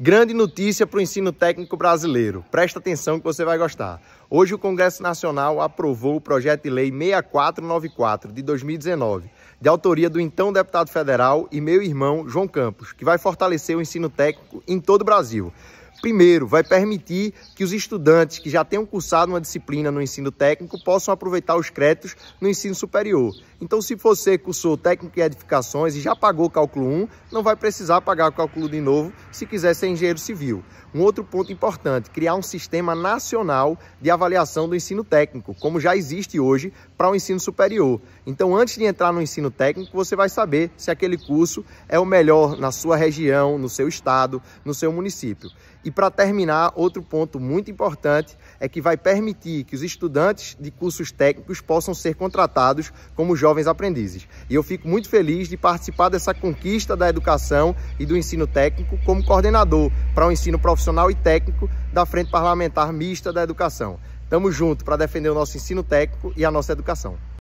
Grande notícia para o ensino técnico brasileiro. Presta atenção que você vai gostar. Hoje o Congresso Nacional aprovou o projeto de lei 6494 de 2019, de autoria do então deputado federal e meu irmão João Campos, que vai fortalecer o ensino técnico em todo o Brasil. Primeiro, vai permitir que os estudantes que já tenham cursado uma disciplina no ensino técnico possam aproveitar os créditos no ensino superior. Então, se você cursou técnico em edificações e já pagou o cálculo 1, não vai precisar pagar o cálculo de novo se quiser ser engenheiro civil. Um outro ponto importante, criar um sistema nacional de avaliação do ensino técnico, como já existe hoje para o ensino superior. Então, antes de entrar no ensino técnico, você vai saber se aquele curso é o melhor na sua região, no seu estado, no seu município. E para terminar, outro ponto muito importante é que vai permitir que os estudantes de cursos técnicos possam ser contratados como jovens aprendizes. E eu fico muito feliz de participar dessa conquista da educação e do ensino técnico como coordenador para o ensino profissional e técnico da Frente Parlamentar Mista da Educação. Tamo junto para defender o nosso ensino técnico e a nossa educação.